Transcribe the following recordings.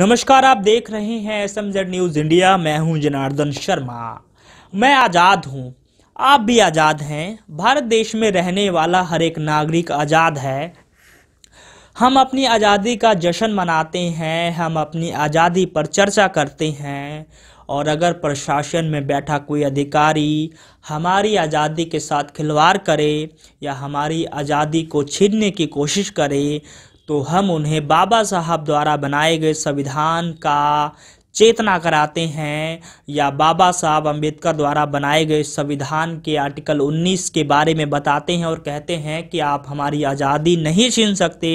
नमस्कार आप देख रहे हैं S M Z news India मैं हूं जनार्दन शर्मा मैं आज़ाद हूं आप भी आज़ाद हैं भारत देश में रहने वाला हर एक नागरिक आज़ाद है हम अपनी आज़ादी का जश्न मनाते हैं हम अपनी आज़ादी पर चर्चा करते हैं और अगर प्रशासन में बैठा कोई अधिकारी हमारी आज़ादी के साथ खिलवाड़ करे या हमारी आज़ादी को छीनने की कोशिश करे तो हम उन्हें बाबा साहब द्वारा बनाए गए संविधान का चेतना कराते हैं या बाबा साहब अंबेडकर द्वारा बनाए गए संविधान के आर्टिकल 19 के बारे में बताते हैं और कहते हैं कि आप हमारी आज़ादी नहीं छीन सकते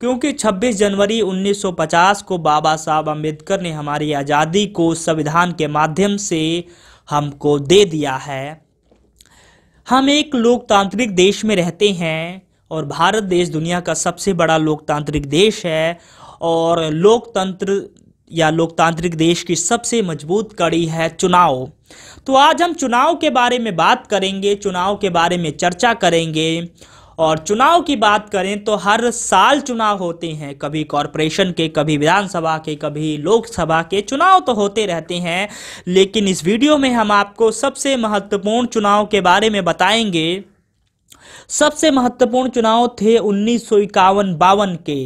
क्योंकि 26 जनवरी 1950 को बाबा साहब अंबेडकर ने हमारी आज़ादी को संविधान के माध्यम से हमको दे दिया है हम एक लोकतांत्रिक देश में रहते हैं और भारत देश दुनिया का सबसे बड़ा लोकतांत्रिक देश है और लोकतंत्र या लोकतांत्रिक देश की सबसे मजबूत कड़ी है चुनाव तो आज हम चुनाव के बारे में बात करेंगे चुनाव के बारे में चर्चा करेंगे और चुनाव की बात करें तो हर साल चुनाव होते हैं कभी कॉरपोरेशन के कभी विधानसभा के कभी लोकसभा के चुनाव तो होते रहते हैं लेकिन इस वीडियो में हम आपको सबसे महत्वपूर्ण चुनाव के बारे में बताएंगे सबसे महत्वपूर्ण चुनाव थे उन्नीस सौ इक्यावन बावन के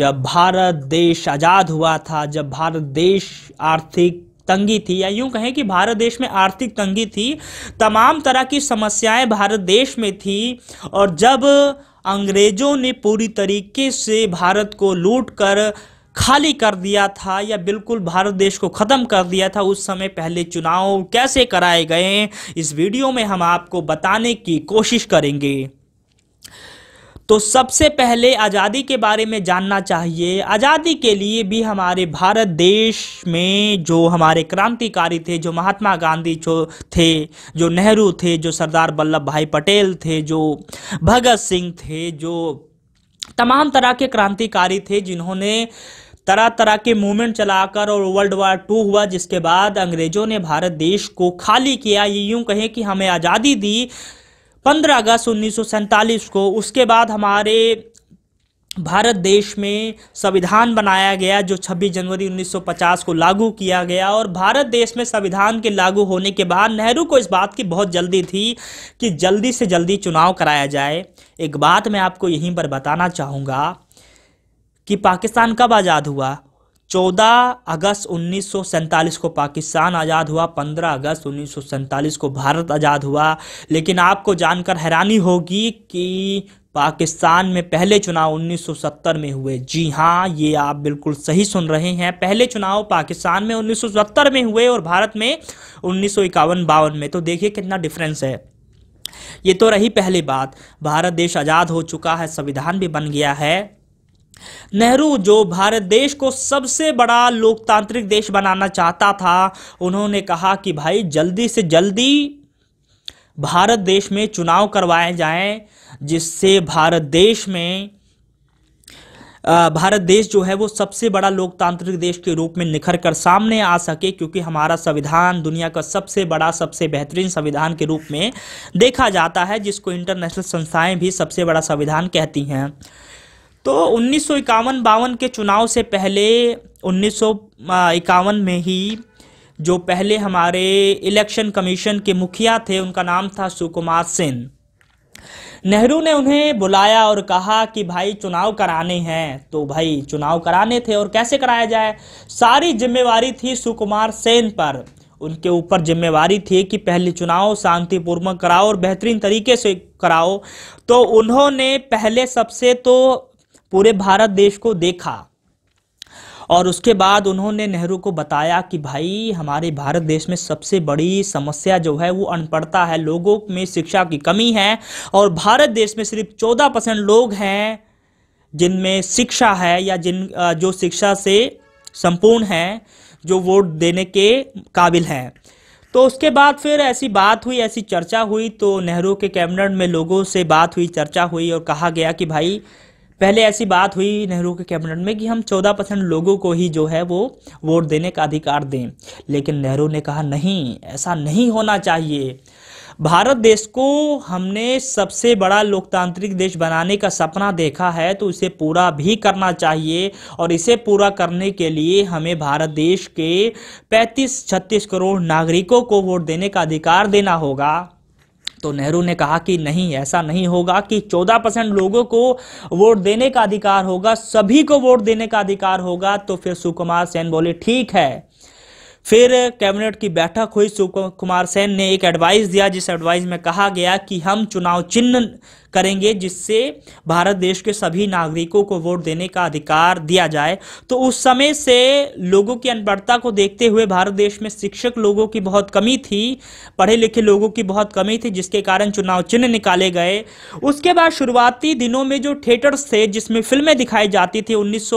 जब भारत देश आज़ाद हुआ था जब भारत देश आर्थिक तंगी थी या यूं कहें कि भारत देश में आर्थिक तंगी थी तमाम तरह की समस्याएं भारत देश में थी और जब अंग्रेज़ों ने पूरी तरीके से भारत को लूट कर खाली कर दिया था या बिल्कुल भारत देश को ख़त्म कर दिया था उस समय पहले चुनाव कैसे कराए गए इस वीडियो में हम आपको बताने की कोशिश करेंगे तो सबसे पहले आज़ादी के बारे में जानना चाहिए आज़ादी के लिए भी हमारे भारत देश में जो हमारे क्रांतिकारी थे जो महात्मा गांधी जो थे जो नेहरू थे जो सरदार वल्लभ भाई पटेल थे जो भगत सिंह थे जो तमाम तरह के क्रांतिकारी थे जिन्होंने तरह तरह के मूवमेंट चलाकर और वर्ल्ड वार टू हुआ जिसके बाद अंग्रेजों ने भारत देश को खाली किया ये यूं कहें कि हमें आज़ादी दी 15 अगस्त उन्नीस को उसके बाद हमारे भारत देश में संविधान बनाया गया जो 26 जनवरी 1950 को लागू किया गया और भारत देश में संविधान के लागू होने के बाद नेहरू को इस बात की बहुत जल्दी थी कि जल्दी से जल्दी चुनाव कराया जाए एक बात मैं आपको यहीं पर बताना चाहूँगा कि पाकिस्तान कब आज़ाद हुआ 14 अगस्त उन्नीस को पाकिस्तान आज़ाद हुआ 15 अगस्त उन्नीस को भारत आज़ाद हुआ लेकिन आपको जानकर हैरानी होगी कि पाकिस्तान में पहले चुनाव 1970 में हुए जी हाँ ये आप बिल्कुल सही सुन रहे हैं पहले चुनाव पाकिस्तान में 1970 में हुए और भारत में उन्नीस सौ में तो देखिए कितना डिफरेंस है ये तो रही पहली बात भारत देश आज़ाद हो चुका है संविधान भी बन गया है नेहरू जो भारत देश को सबसे बड़ा लोकतांत्रिक देश बनाना चाहता था उन्होंने कहा कि भाई जल्दी से जल्दी भारत देश में चुनाव करवाए जाएं जिससे भारत देश में भारत देश जो है वो सबसे बड़ा लोकतांत्रिक देश के रूप में निखर कर सामने आ सके क्योंकि हमारा संविधान दुनिया का सबसे बड़ा सबसे बेहतरीन संविधान के रूप में देखा जाता है जिसको इंटरनेशनल संस्थाएं भी सबसे बड़ा संविधान कहती हैं तो उन्नीस सौ इक्यावन बावन के चुनाव से पहले उन्नीस सौ इक्यावन में ही जो पहले हमारे इलेक्शन कमीशन के मुखिया थे उनका नाम था सुकुमार सेन नेहरू ने उन्हें बुलाया और कहा कि भाई चुनाव कराने हैं तो भाई चुनाव कराने थे और कैसे कराया जाए सारी जिम्मेवारी थी सुकुमार सेन पर उनके ऊपर जिम्मेवारी थी कि पहले चुनाव शांतिपूर्वक कराओ और बेहतरीन तरीके से कराओ तो उन्होंने पहले सबसे तो पूरे भारत देश को देखा और उसके बाद उन्होंने नेहरू को बताया कि भाई हमारे भारत देश में सबसे बड़ी समस्या जो है वो अनपढ़ता है लोगों में शिक्षा की कमी है और भारत देश में सिर्फ चौदह परसेंट लोग हैं जिनमें शिक्षा है या जिन जो शिक्षा से संपूर्ण हैं जो वोट देने के काबिल हैं तो उसके बाद फिर ऐसी बात हुई ऐसी चर्चा हुई तो नेहरू के कैबिनेट में लोगों से बात हुई चर्चा हुई और कहा गया कि भाई पहले ऐसी बात हुई नेहरू के कैबिनेट में कि हम 14 परसेंट लोगों को ही जो है वो वोट देने का अधिकार दें लेकिन नेहरू ने कहा नहीं ऐसा नहीं होना चाहिए भारत देश को हमने सबसे बड़ा लोकतांत्रिक देश बनाने का सपना देखा है तो इसे पूरा भी करना चाहिए और इसे पूरा करने के लिए हमें भारत देश के 35-36 करोड़ नागरिकों को वोट देने का अधिकार देना होगा तो नेहरू ने कहा कि नहीं ऐसा नहीं होगा कि 14 परसेंट लोगों को वोट देने का अधिकार होगा सभी को वोट देने का अधिकार होगा तो फिर सुकुमार सेन बोले ठीक है फिर कैबिनेट की बैठक हुई शिव कुमार सेन ने एक एडवाइस दिया जिस एडवाइस में कहा गया कि हम चुनाव चिन्ह करेंगे जिससे भारत देश के सभी नागरिकों को वोट देने का अधिकार दिया जाए तो उस समय से लोगों की अनपढ़ता को देखते हुए भारत देश में शिक्षक लोगों की बहुत कमी थी पढ़े लिखे लोगों की बहुत कमी थी जिसके कारण चुनाव चिन्ह निकाले गए उसके बाद शुरुआती दिनों में जो थिएटर्स थे जिसमें फिल्में दिखाई जाती थी उन्नीस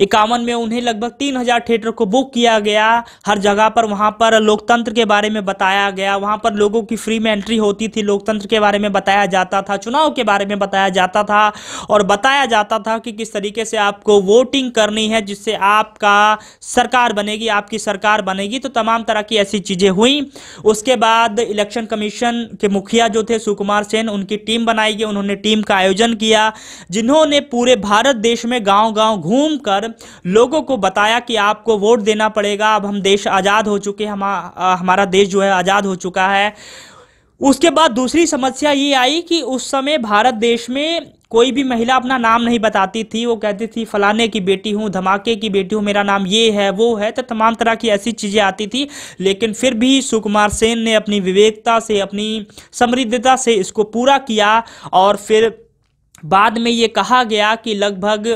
इक्यावन में उन्हें लगभग तीन हजार थिएटर को बुक किया गया हर जगह पर वहाँ पर लोकतंत्र के बारे में बताया गया वहां पर लोगों की फ्री में एंट्री होती थी लोकतंत्र के बारे में बताया जाता था चुनाव के बारे में बताया जाता था और बताया जाता था कि किस तरीके से आपको वोटिंग करनी है जिससे आपका सरकार बनेगी आपकी सरकार बनेगी तो तमाम तरह की ऐसी चीज़ें हुई उसके बाद इलेक्शन कमीशन के मुखिया जो थे सुकुमार सेन उनकी टीम बनाई गई उन्होंने टीम का आयोजन किया जिन्होंने पूरे भारत देश में गाँव गाँव घूम घूमकर लोगों को बताया कि आपको वोट देना पड़ेगा अब हम देश आज़ाद हो चुके हम हमारा देश जो है आज़ाद हो चुका है उसके बाद दूसरी समस्या ये आई कि उस समय भारत देश में कोई भी महिला अपना नाम नहीं बताती थी वो कहती थी फलाने की बेटी हूँ धमाके की बेटी हूँ मेरा नाम ये है वो है तो तमाम तरह की ऐसी चीज़ें आती थी लेकिन फिर भी सुकुमार सेन ने अपनी विवेकता से अपनी समृद्धता से इसको पूरा किया और फिर बाद में ये कहा गया कि लगभग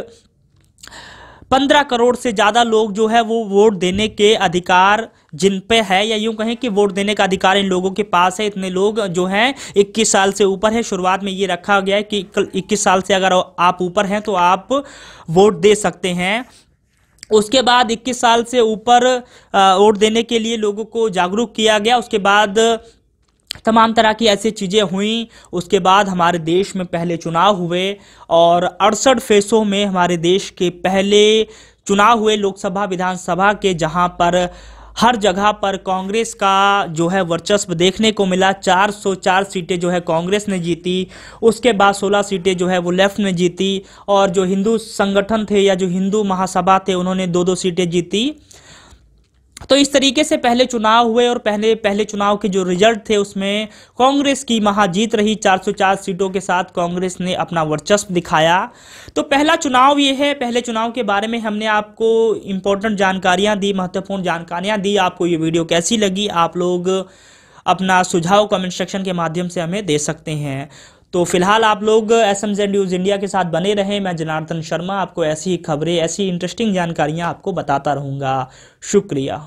पंद्रह करोड़ से ज्यादा लोग जो है वो वोट देने के अधिकार जिन पे है या यूं कहें कि वोट देने का अधिकार इन लोगों के पास है इतने लोग जो हैं 21 साल से ऊपर है शुरुआत में ये रखा गया है कि 21 साल से अगर आप ऊपर हैं तो आप वोट दे सकते हैं उसके बाद 21 साल से ऊपर वोट देने के लिए लोगों को जागरूक किया गया उसके बाद तमाम तरह की ऐसी चीज़ें हुई उसके बाद हमारे देश में पहले चुनाव हुए और अड़सठ फेसों में हमारे देश के पहले चुनाव हुए लोकसभा विधानसभा के जहां पर हर जगह पर कांग्रेस का जो है वर्चस्व देखने को मिला 404 सीटें जो है कांग्रेस ने जीती उसके बाद 16 सीटें जो है वो लेफ्ट ने जीती और जो हिंदू संगठन थे या जो हिंदू महासभा थे उन्होंने दो दो सीटें जीती तो इस तरीके से पहले चुनाव हुए और पहले पहले चुनाव के जो रिजल्ट थे उसमें कांग्रेस की महाजीत रही 404 सीटों के साथ कांग्रेस ने अपना वर्चस्व दिखाया तो पहला चुनाव ये है पहले चुनाव के बारे में हमने आपको इम्पोर्टेंट जानकारियाँ दी महत्वपूर्ण जानकारियाँ दी आपको ये वीडियो कैसी लगी आप लोग अपना सुझाव कमेंट सेक्शन के माध्यम से हमें दे सकते हैं तो फिलहाल आप लोग S M Z news India के साथ बने रहें मैं जनार्दन शर्मा आपको ऐसी ही खबरें ऐसी इंटरेस्टिंग जानकारियाँ आपको बताता रहूँगा शुक्रिया